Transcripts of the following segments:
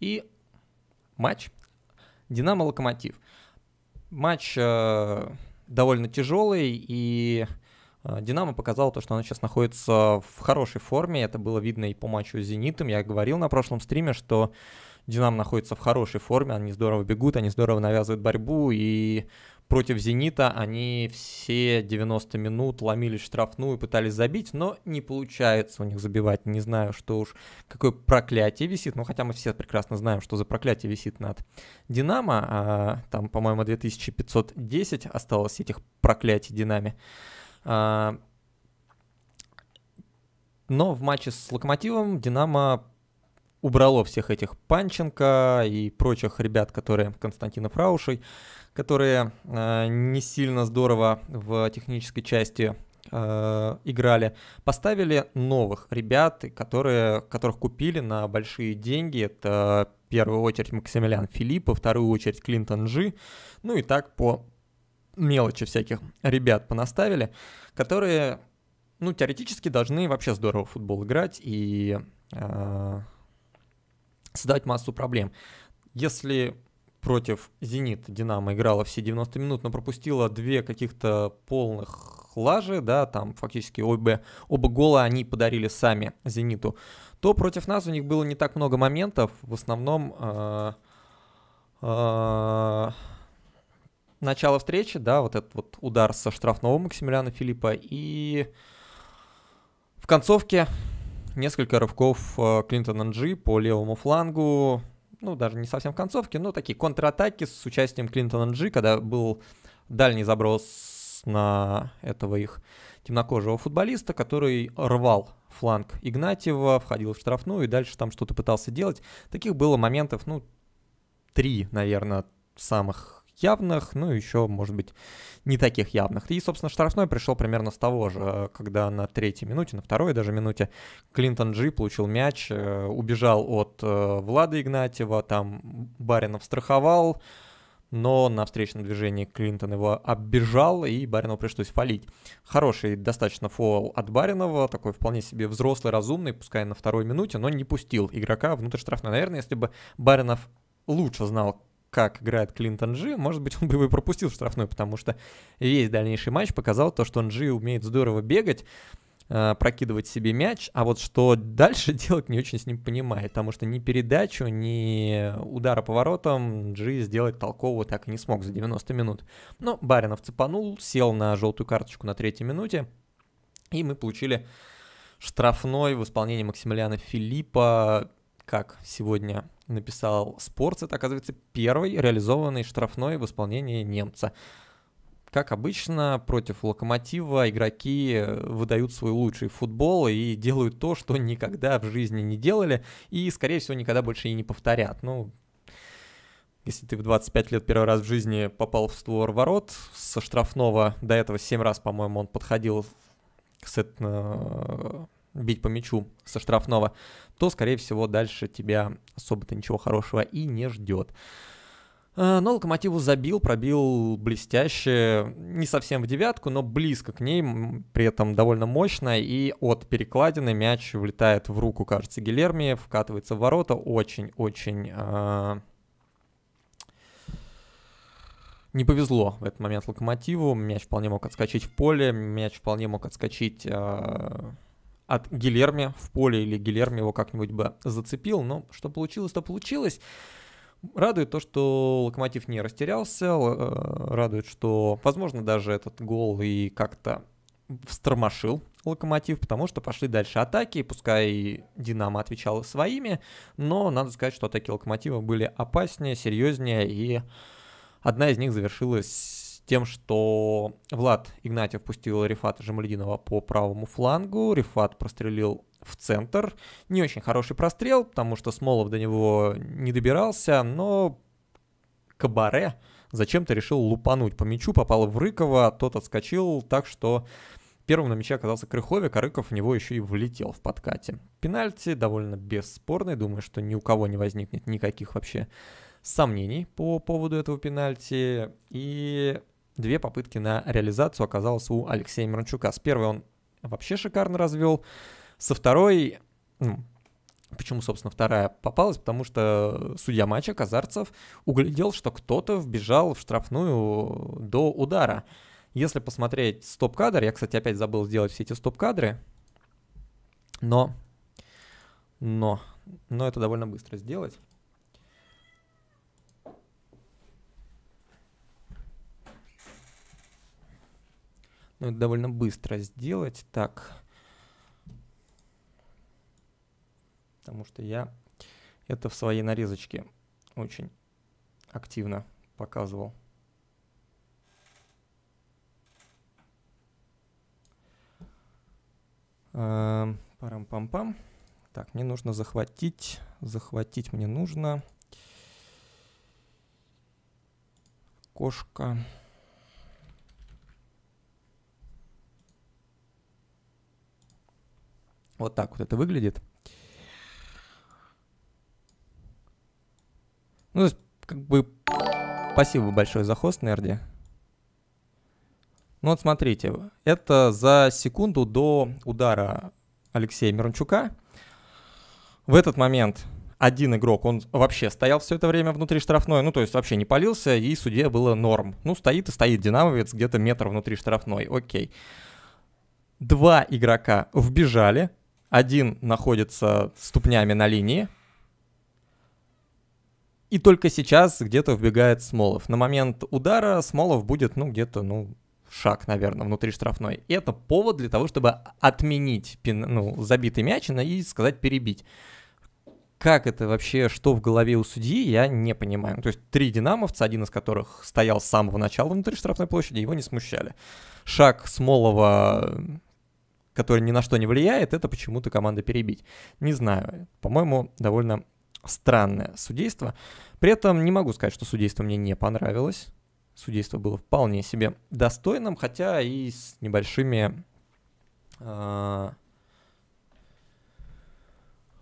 И матч Динамо-Локомотив. Матч э, довольно тяжелый, и э, Динамо показало то, что она сейчас находится в хорошей форме. Это было видно и по матчу с Зенитом. Я говорил на прошлом стриме, что Динамо находится в хорошей форме, они здорово бегут, они здорово навязывают борьбу, и против «Зенита» они все 90 минут ломили штрафную, пытались забить, но не получается у них забивать. Не знаю, что уж, какое проклятие висит. Ну, хотя мы все прекрасно знаем, что за проклятие висит над «Динамо». А, там, по-моему, 2510 осталось этих проклятий «Динаме». А, но в матче с «Локомотивом» «Динамо» убрало всех этих Панченко и прочих ребят, которые Константинов Раушей, которые э, не сильно здорово в технической части э, играли, поставили новых ребят, которые, которых купили на большие деньги. Это в первую очередь Максимилиан Филипп, во вторую очередь Клинтон Джи, ну и так по мелочи всяких ребят понаставили, которые, ну, теоретически должны вообще здорово в футбол играть и э, создавать массу проблем. Если против «Зенит» «Динамо» играла все 90 минут, но пропустила две каких-то полных лажи, да, там фактически обе, оба гола они подарили сами «Зениту», то против нас у них было не так много моментов, в основном э, э, начало встречи, да, вот этот вот удар со штрафного Максимилиана Филиппа и в концовке несколько рывков Клинтона э, Джи по левому флангу, ну, даже не совсем в концовке, но такие контратаки с участием Клинтона Джи, когда был дальний заброс на этого их темнокожего футболиста, который рвал фланг Игнатьева, входил в штрафную и дальше там что-то пытался делать. Таких было моментов, ну, три, наверное, самых явных, ну еще, может быть, не таких явных. И, собственно, штрафной пришел примерно с того же, э, когда на третьей минуте, на второй даже минуте Клинтон Джи получил мяч, э, убежал от э, Влада Игнатьева, там Баринов страховал, но на встречном движении Клинтон его оббежал, и Баринову пришлось фалить. Хороший достаточно фол от Баринова, такой вполне себе взрослый, разумный, пускай на второй минуте, но не пустил игрока внутрь штрафной. Наверное, если бы Баринов лучше знал, как играет Клинтон Джи, может быть, он бы его пропустил в штрафной, потому что весь дальнейший матч показал то, что он Джи умеет здорово бегать, э, прокидывать себе мяч, а вот что дальше делать не очень с ним понимает, потому что ни передачу, ни удара по воротам Джи сделать толково так и не смог за 90 минут. Но Баринов цепанул, сел на желтую карточку на третьей минуте, и мы получили штрафной в исполнении Максимилиана Филиппа как сегодня написал Спортс, это, оказывается, первый реализованный штрафной в исполнении немца. Как обычно, против Локомотива игроки выдают свой лучший футбол и делают то, что никогда в жизни не делали и, скорее всего, никогда больше и не повторят. Ну, если ты в 25 лет первый раз в жизни попал в створ ворот, со штрафного до этого 7 раз, по-моему, он подходил к сет, бить по мячу со штрафного, то, скорее всего, дальше тебя особо-то ничего хорошего и не ждет. Э, но Локомотиву забил, пробил блестяще, не совсем в девятку, но близко к ней, при этом довольно мощно, и от перекладины мяч влетает в руку, кажется, Гилерми, вкатывается в ворота, очень-очень... Э... Не повезло в этот момент Локомотиву, мяч вполне мог отскочить в поле, мяч вполне мог отскочить... Э от Гильерми в поле или Гильерми его как-нибудь бы зацепил. Но что получилось, то получилось. Радует то, что Локомотив не растерялся, э, радует, что, возможно, даже этот гол и как-то встормошил Локомотив, потому что пошли дальше атаки, пускай Динамо отвечала своими, но надо сказать, что атаки Локомотива были опаснее, серьезнее, и одна из них завершилась тем, что Влад Игнатьев пустил Рифат Жамалединова по правому флангу, Рифат прострелил в центр. Не очень хороший прострел, потому что Смолов до него не добирался, но Кабаре зачем-то решил лупануть по мячу, попал в Рыкова, а тот отскочил, так что первым на мяче оказался Крыховик, а Рыков в него еще и влетел в подкате. Пенальти довольно бесспорный, думаю, что ни у кого не возникнет никаких вообще сомнений по поводу этого пенальти. И две попытки на реализацию оказалось у Алексея Мирончука. С первой он вообще шикарно развел, со второй... Ну, почему, собственно, вторая попалась? Потому что судья матча Казарцев углядел, что кто-то вбежал в штрафную до удара. Если посмотреть стоп-кадр, я, кстати, опять забыл сделать все эти стоп-кадры, но, но, но это довольно быстро сделать. Но ну, это довольно быстро сделать. Так. Потому что я это в своей нарезочке очень активно показывал. Эм, парам-пам-пам. Так, мне нужно захватить. Захватить мне нужно. Кошка. Кошка. Вот так вот это выглядит. Ну, то есть, как бы, спасибо большое за хост, Нерди. Ну вот смотрите, это за секунду до удара Алексея Мирончука. В этот момент один игрок, он вообще стоял все это время внутри штрафной, ну то есть вообще не палился, и судье было норм. Ну стоит и стоит динамовец где-то метр внутри штрафной, окей. Два игрока вбежали, один находится ступнями на линии. И только сейчас где-то вбегает Смолов. На момент удара Смолов будет, ну, где-то, ну, шаг, наверное, внутри штрафной. И это повод для того, чтобы отменить пен, ну, забитый мяч ну, и сказать перебить. Как это вообще, что в голове у судьи, я не понимаю. То есть три динамовца, один из которых стоял с самого начала внутри штрафной площади, его не смущали. Шаг Смолова который ни на что не влияет, это почему-то команда перебить. Не знаю, по-моему, довольно странное судейство. При этом не могу сказать, что судейство мне не понравилось. Судейство было вполне себе достойным, хотя и с небольшими а,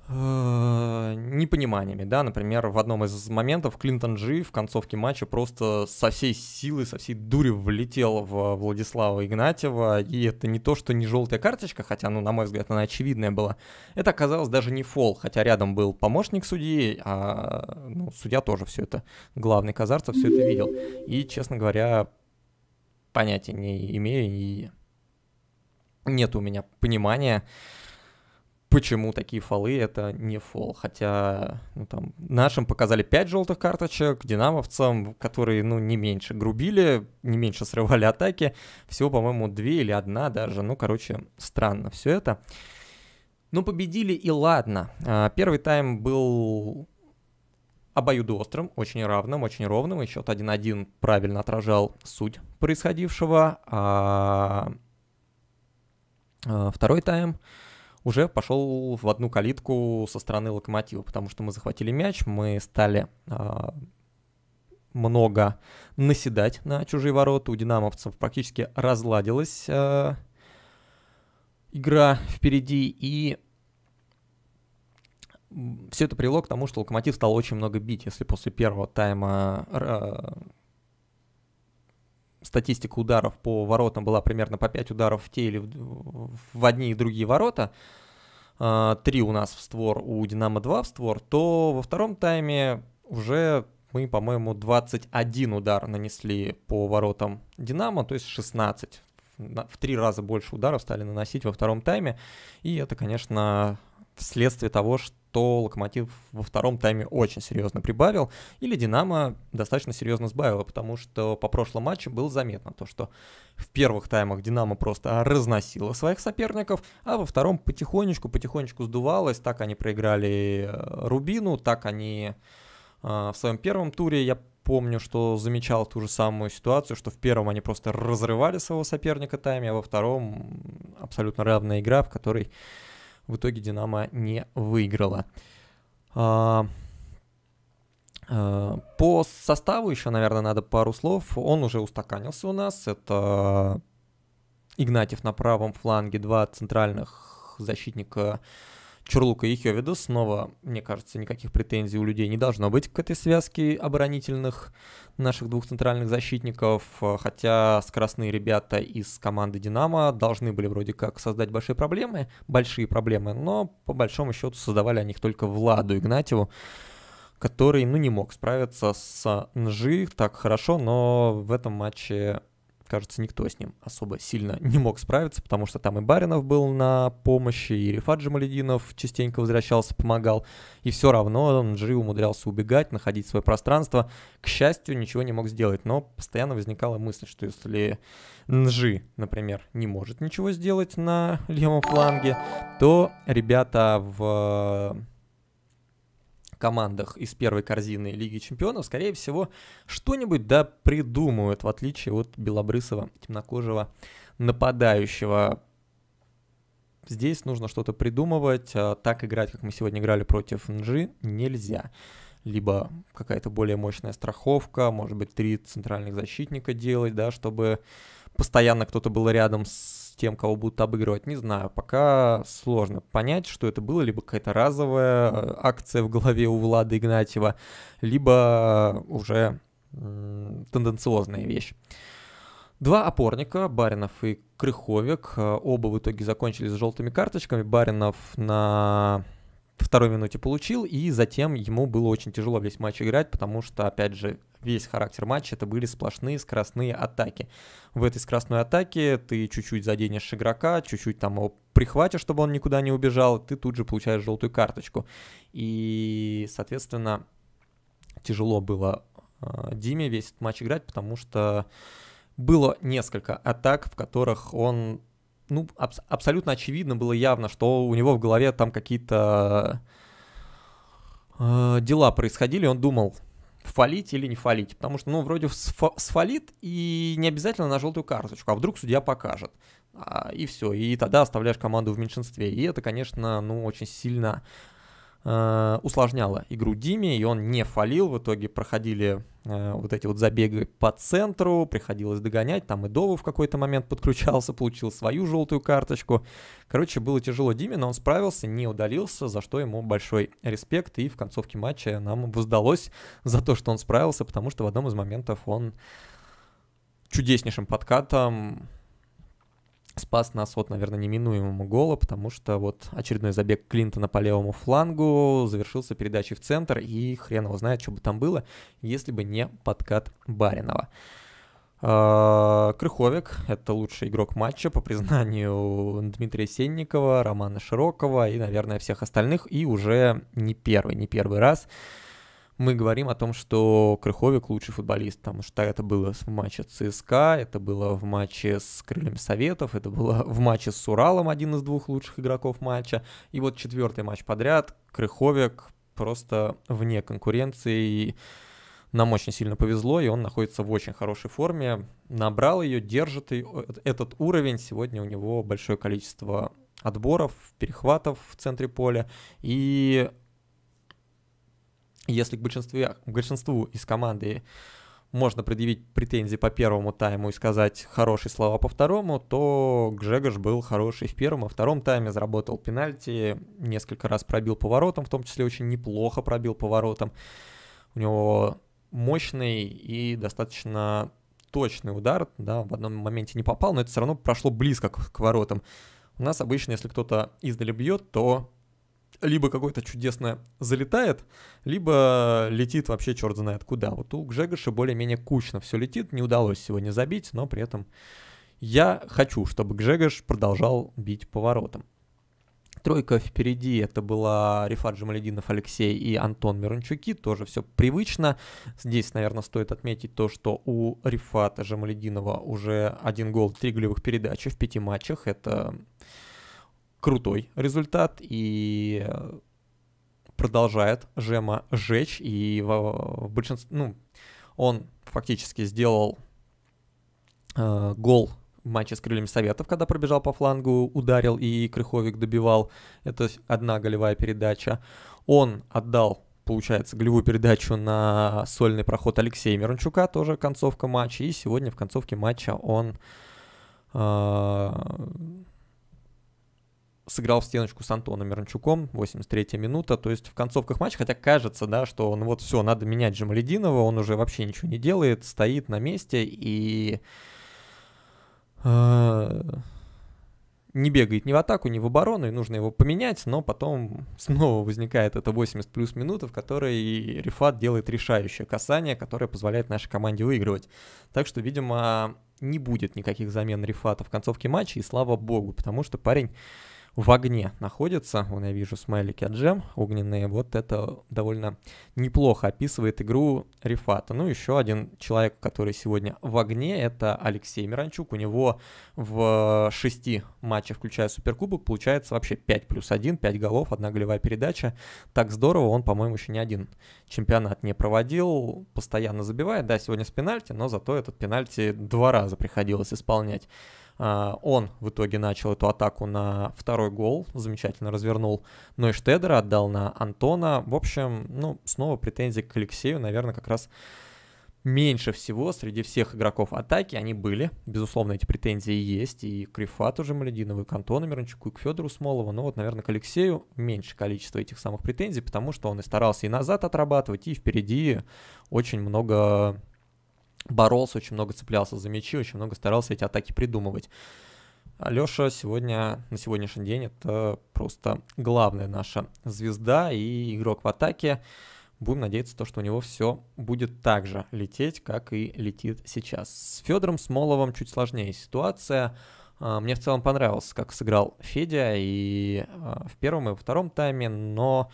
Э, непониманиями, да, например, в одном из моментов Клинтон Джи в концовке матча просто со всей силы, со всей дури влетел в Владислава Игнатьева, и это не то, что не желтая карточка, хотя, ну, на мой взгляд, она очевидная была, это оказалось даже не фол, хотя рядом был помощник судьи, а, ну, судья тоже все это, главный Казарцев все это видел, и, честно говоря, понятия не имею, и нет у меня понимания, почему такие фолы это не фол. Хотя, ну там, нашим показали 5 желтых карточек, динамовцам, которые, ну, не меньше грубили, не меньше срывали атаки. Всего, по-моему, 2 или 1 даже. Ну, короче, странно все это. Ну, победили и ладно. А, первый тайм был обоюдоострым, очень равным, очень ровным. И счет 1-1 правильно отражал суть происходившего. А... а второй тайм уже пошел в одну калитку со стороны Локомотива, потому что мы захватили мяч, мы стали а, много наседать на чужие ворота. У динамовцев практически разладилась э, игра впереди, и все это привело к тому, что Локомотив стал очень много бить. Если после первого тайма э, статистика ударов по воротам была примерно по 5 ударов в те или в, в одни и другие ворота, а, три у нас в створ, у Динамо 2 в створ, то во втором тайме уже мы, по-моему, 21 удар нанесли по воротам Динамо, то есть 16. В три раза больше ударов стали наносить во втором тайме. И это, конечно, вследствие того, что что Локомотив во втором тайме очень серьезно прибавил, или Динамо достаточно серьезно сбавило, потому что по прошлому матчу было заметно то, что в первых таймах Динамо просто разносило своих соперников, а во втором потихонечку-потихонечку сдувалось, так они проиграли э, Рубину, так они э, в своем первом туре, я помню, что замечал ту же самую ситуацию, что в первом они просто разрывали своего соперника тайме, а во втором абсолютно равная игра, в которой в итоге Динамо не выиграла. А, а, по составу еще, наверное, надо пару слов. Он уже устаканился у нас. Это Игнатьев на правом фланге, два центральных защитника Чурлука и Хевида. Снова, мне кажется, никаких претензий у людей не должно быть к этой связке оборонительных наших двух центральных защитников, э, хотя скоростные ребята из команды «Динамо» должны были вроде как создать большие проблемы, большие проблемы, но по большому счету создавали они их только Владу Игнатьеву, который, ну, не мог справиться с Нжи так хорошо, но в этом матче кажется, никто с ним особо сильно не мог справиться, потому что там и Баринов был на помощи, и Рифаджи Джамалединов частенько возвращался, помогал, и все равно Нжи умудрялся убегать, находить свое пространство. К счастью, ничего не мог сделать, но постоянно возникала мысль, что если Нжи, например, не может ничего сделать на левом фланге, то ребята в командах из первой корзины Лиги Чемпионов, скорее всего, что-нибудь да придумают, в отличие от белобрысого темнокожего нападающего. Здесь нужно что-то придумывать. А так играть, как мы сегодня играли против НЖ, нельзя. Либо какая-то более мощная страховка, может быть, три центральных защитника делать, да, чтобы постоянно кто-то был рядом с тем, кого будут обыгрывать, не знаю. Пока сложно понять, что это было, либо какая-то разовая акция в голове у Влада Игнатьева, либо уже тенденциозная вещь. Два опорника, Баринов и Крыховик, э, оба в итоге закончили с желтыми карточками. Баринов на второй минуте получил, и затем ему было очень тяжело весь матч играть, потому что, опять же, весь характер матча это были сплошные скоростные атаки. В этой скоростной атаке ты чуть-чуть заденешь игрока, чуть-чуть там его прихватишь, чтобы он никуда не убежал, ты тут же получаешь желтую карточку. И, соответственно, тяжело было э, Диме весь этот матч играть, потому что было несколько атак, в которых он ну, аб- абсолютно очевидно было явно, что у него в голове там какие-то э, дела происходили, он думал, фалить или не фалить, потому что, ну, вроде сфа- сфалит и не обязательно на желтую карточку, а вдруг судья покажет, а, и все, и тогда оставляешь команду в меньшинстве, и это, конечно, ну, очень сильно Э, усложняло игру Диме, и он не фалил. В итоге проходили э, вот эти вот забеги по центру, приходилось догонять. Там и Дову в какой-то момент подключался, получил свою желтую карточку. Короче, было тяжело Диме, но он справился, не удалился, за что ему большой респект. И в концовке матча нам воздалось за то, что он справился, потому что в одном из моментов он чудеснейшим подкатом спас нас от, наверное, неминуемого гола, потому что вот очередной забег Клинтона по левому флангу завершился передачей в центр, и хрен его знает, что бы там было, если бы не подкат Баринова. А, Крыховик — это лучший игрок матча, по признанию Дмитрия Сенникова, Романа Широкова и, наверное, всех остальных, и уже не первый, не первый раз — мы говорим о том, что Крыховик лучший футболист, потому что это было в матче ЦСКА, это было в матче с Крыльями Советов, это было в матче с Уралом, один из двух лучших игроков матча. И вот четвертый матч подряд Крыховик просто вне конкуренции. И нам очень сильно повезло, и он находится в очень хорошей форме. Набрал ее, держит ее, этот уровень. Сегодня у него большое количество отборов, перехватов в центре поля. И если к большинству, к большинству из команды можно предъявить претензии по первому тайму и сказать хорошие слова по второму, то Гжегош был хороший в первом, а втором тайме заработал пенальти, несколько раз пробил поворотом, в том числе очень неплохо пробил поворотом. У него мощный и достаточно точный удар, да, в одном моменте не попал, но это все равно прошло близко к, к воротам. У нас обычно, если кто-то издали бьет, то либо какое-то чудесное залетает, либо летит вообще черт знает куда. Вот у Гжегоша более-менее кучно все летит, не удалось сегодня забить, но при этом я хочу, чтобы Гжегош продолжал бить поворотом. Тройка впереди, это была Рифат Джамалединов, Алексей и Антон Мирончуки, тоже все привычно. Здесь, наверное, стоит отметить то, что у Рифата Джамалединова уже один гол, три голевых передачи в пяти матчах, это крутой результат и э, продолжает Жема жечь. И в, в большинстве, ну, он фактически сделал э, гол в матче с крыльями Советов, когда пробежал по флангу, ударил и Крыховик добивал. Это одна голевая передача. Он отдал, получается, голевую передачу на сольный проход Алексея Мирончука, тоже концовка матча. И сегодня в концовке матча он э, сыграл в стеночку с Антоном Миранчуком, 83-я минута, то есть в концовках матча, хотя кажется, да, что ну вот все, надо менять Джамалединова, он уже вообще ничего не делает, стоит на месте и э, не бегает ни в атаку, ни в оборону, и нужно его поменять, но потом снова возникает это 80 плюс минута в которой Рифат делает решающее касание, которое позволяет нашей команде выигрывать. Так что, видимо, не будет никаких замен Рифата в концовке матча, и слава богу, потому что парень в огне находится. Вон я вижу смайлики от джем огненные. Вот это довольно неплохо описывает игру Рифата. Ну, еще один человек, который сегодня в огне, это Алексей Миранчук. У него в э, шести матчах, включая Суперкубок, получается вообще 5 плюс 1, 5 голов, одна голевая передача. Так здорово, он, по-моему, еще ни один чемпионат не проводил, постоянно забивает. Да, сегодня с пенальти, но зато этот пенальти два раза приходилось исполнять. А, он в итоге начал эту атаку на второй гол, замечательно развернул Нойштедера, отдал на Антона. В общем, ну, снова претензии к Алексею, наверное, как раз меньше всего среди всех игроков атаки они были. Безусловно, эти претензии есть и к Рифату Жемалединову, и к Антону Мирончуку, и к Федору Смолову. Но вот, наверное, к Алексею меньше количество этих самых претензий, потому что он и старался и назад отрабатывать, и впереди очень много боролся, очень много цеплялся за мячи, очень много старался эти атаки придумывать. Алеша сегодня, на сегодняшний день, это просто главная наша звезда и игрок в атаке. Будем надеяться, то, что у него все будет так же лететь, как и летит сейчас. С Федором Смоловым чуть сложнее ситуация. А, мне в целом понравилось, как сыграл Федя и а, в первом, и во втором тайме, но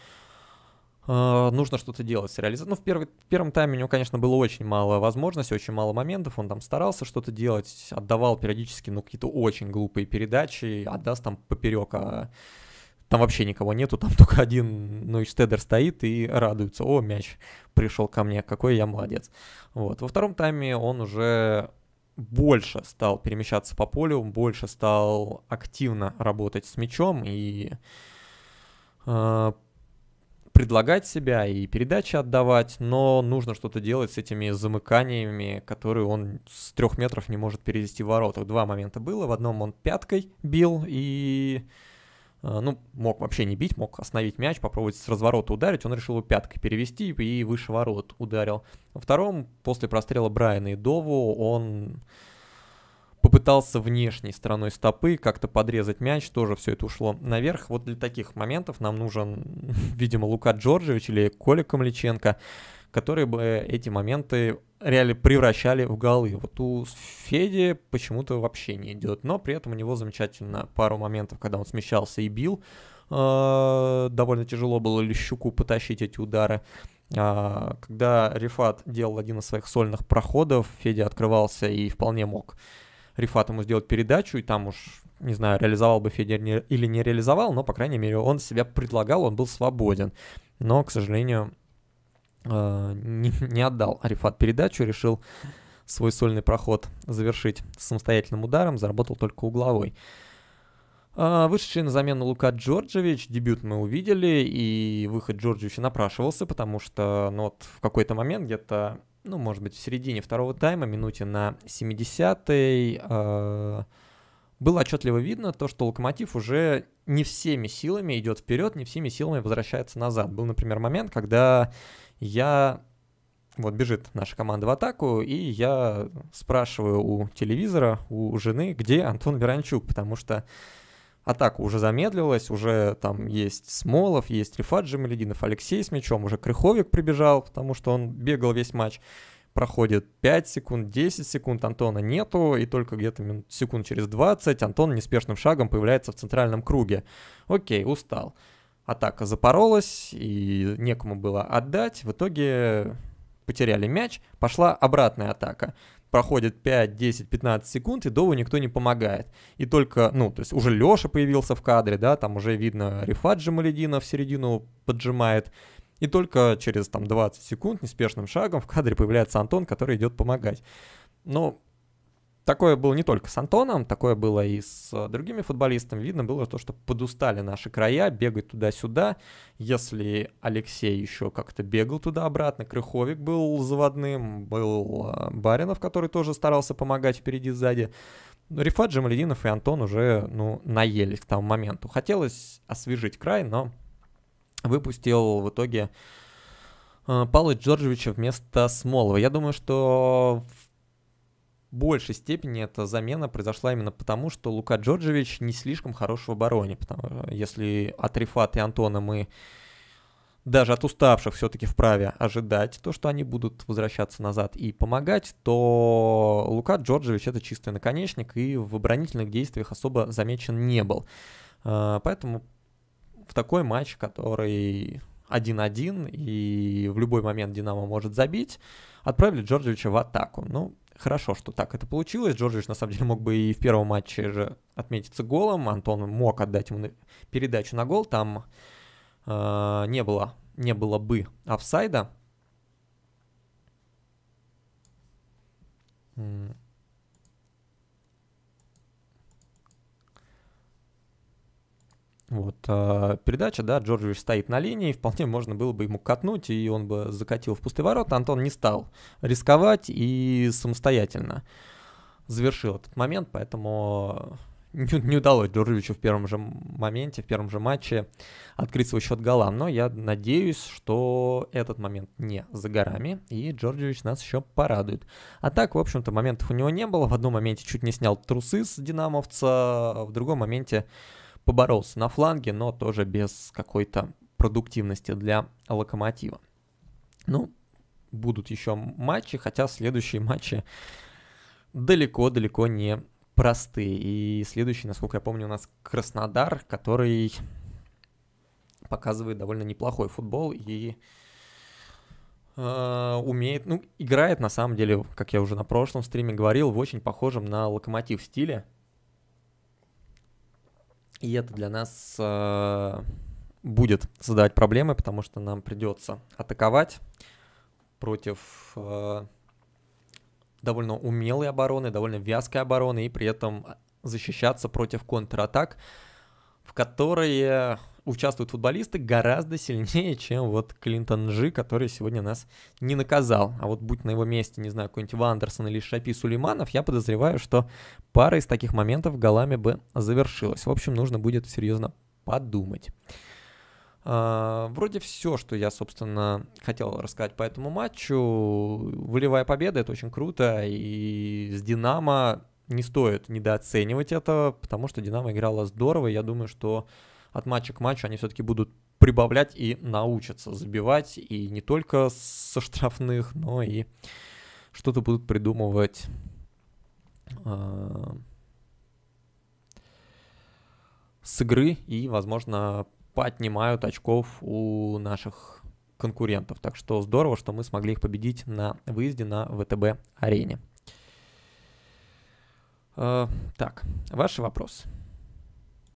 а, нужно что-то делать с реализацией. Ну, в, первый, в первом тайме у него, конечно, было очень мало возможностей, очень мало моментов, он там старался что-то делать, отдавал периодически, ну, какие-то очень глупые передачи, отдаст там поперек, а там вообще никого нету, там только один ну, и Штедер стоит и радуется. О, мяч пришел ко мне, какой я молодец. Вот. Во втором тайме он уже больше стал перемещаться по полю, больше стал активно работать с мячом и э, предлагать себя и передачи отдавать, но нужно что-то делать с этими замыканиями, которые он с трех метров не может перевести в ворота. Два момента было, в одном он пяткой бил и э, ну, мог вообще не бить, мог остановить мяч, попробовать с разворота ударить, он решил его пяткой перевести и выше ворот ударил. Во втором, после прострела Брайана и Дову, он попытался внешней стороной стопы как-то подрезать мяч, тоже все это ушло наверх. Вот для таких моментов нам нужен, видимо, Лука Джорджевич или Коля Камличенко, которые бы эти моменты реально превращали в голы. Вот у Феди почему-то вообще не идет, но при этом у него замечательно пару моментов, когда он смещался и бил. А, довольно тяжело было Лещуку потащить эти удары. А, когда Рифат делал один из своих сольных проходов, Федя открывался и вполне мог Рифат ему сделать передачу, и там уж, не знаю, реализовал бы Федер не, или не реализовал, но, по крайней мере, он себя предлагал, он был свободен. Но, к сожалению, э, не, не отдал Рифат передачу, решил свой сольный проход завершить самостоятельным ударом, заработал только угловой. А, вышедший на замену Лука Джорджевич, дебют мы увидели, и выход Джорджевича напрашивался, потому что ну, вот в какой-то момент, где-то ну, может быть, в середине второго тайма, минуте на 70-й, э, было отчетливо видно то, что Локомотив уже не всеми силами идет вперед, не всеми силами возвращается назад. Был, например, момент, когда я... Вот бежит наша команда в атаку, и я спрашиваю у телевизора, у жены, где Антон Веранчук, потому что атака уже замедлилась, уже там есть Смолов, есть Рифат Джамалединов, Алексей с мячом, уже Крыховик прибежал, потому что он бегал весь матч. Проходит 5 секунд, 10 секунд, Антона нету, и только где-то минут, секунд через 20 Антон неспешным шагом появляется в центральном круге. Окей, устал. Атака запоролась, и некому было отдать. В итоге потеряли мяч, пошла обратная атака проходит 5, 10, 15 секунд, и Дову никто не помогает. И только, ну, то есть уже Леша появился в кадре, да, там уже видно Рифат Джамаледина в середину поджимает. И только через там 20 секунд неспешным шагом в кадре появляется Антон, который идет помогать. Но Такое было не только с Антоном, такое было и с э, другими футболистами. Видно было то, что подустали наши края бегать туда-сюда. Если Алексей еще как-то бегал туда-обратно, Крыховик был заводным, был э, Баринов, который тоже старался помогать впереди-сзади. Ну, Рифат Джамалединов и Антон уже, ну, наелись к тому моменту. Хотелось освежить край, но выпустил в итоге э, Павла Джорджевича вместо Смолова. Я думаю, что в большей степени эта замена произошла именно потому, что Лука Джорджевич не слишком хорош в обороне. Потому, э, если от Рифат и Антона мы даже от уставших все-таки вправе ожидать то, что они будут возвращаться назад и помогать, то Лука Джорджевич это чистый наконечник и в оборонительных действиях особо замечен не был. Э, поэтому в такой матч, который 1-1 и в любой момент Динамо может забить, отправили Джорджевича в атаку. Ну, Хорошо, что так это получилось. Джорджич, на самом деле, мог бы и в первом матче же отметиться голом. Антон мог отдать ему передачу на гол. Там э, не, было, не было бы офсайда. Вот, а, передача, да, Джорджевич стоит на линии, вполне можно было бы ему катнуть, и он бы закатил в пустые ворота. Антон не стал рисковать и самостоятельно завершил этот момент, поэтому не, не удалось Джорджевичу в первом же моменте, в первом же матче открыть свой счет голам. Но я надеюсь, что этот момент не за горами, и Джорджевич нас еще порадует. А так, в общем-то, моментов у него не было. В одном моменте чуть не снял трусы с динамовца, а в другом моменте поборолся на фланге, но тоже без какой-то продуктивности для локомотива. Ну, будут еще матчи, хотя следующие матчи далеко-далеко не простые. И следующий, насколько я помню, у нас Краснодар, который показывает довольно неплохой футбол и э, умеет, ну, играет на самом деле, как я уже на прошлом стриме говорил, в очень похожем на локомотив стиле. И это для нас э, будет создавать проблемы, потому что нам придется атаковать против э, довольно умелой обороны, довольно вязкой обороны, и при этом защищаться против контратак в которые э, участвуют футболисты гораздо сильнее, чем вот Клинтон Джи, который сегодня нас не наказал. А вот будь на его месте, не знаю, какой-нибудь Вандерсон или Шапи Сулейманов, я подозреваю, что пара из таких моментов голами бы завершилась. В общем, нужно будет серьезно подумать. А, вроде все, что я, собственно, хотел рассказать по этому матчу. Волевая победа, это очень круто. И с «Динамо» не стоит недооценивать это, потому что Динамо играла здорово, я думаю, что от матча к матчу они все-таки будут прибавлять и научатся забивать, и не только со штрафных, но и что-то будут придумывать э, с игры и, возможно, поднимают очков у наших конкурентов. Так что здорово, что мы смогли их победить на выезде на ВТБ-арене. Э, так, ваш вопрос.